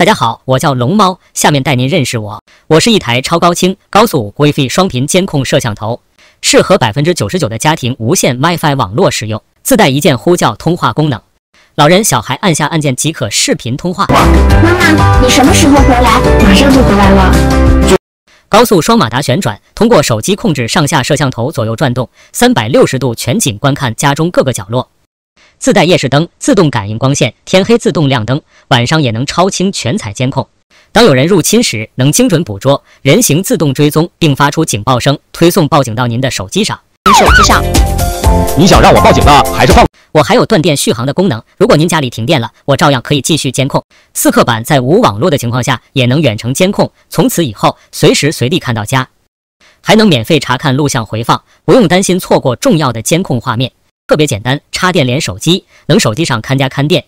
大家好，我叫龙猫，下面带您认识我。我是一台超高清高速 WiFi 双频监控摄像头，适合百分之九十九的家庭无线 WiFi 网络使用，自带一键呼叫通话功能。老人、小孩按下按键即可视频通话。妈妈，你什么时候回来？马上就回来了。高速双马达旋转，通过手机控制上下摄像头左右转动，三百六十度全景观看家中各个角落。自带夜视灯，自动感应光线，天黑自动亮灯，晚上也能超清全彩监控。当有人入侵时，能精准捕捉人形，自动追踪并发出警报声，推送报警到您的手机上。手机上，你想让我报警了，还是放？我还有断电续航的功能，如果您家里停电了，我照样可以继续监控。刺客版在无网络的情况下也能远程监控，从此以后随时随地看到家，还能免费查看录像回放，不用担心错过重要的监控画面。特别简单，插电连手机，能手机上看家看店。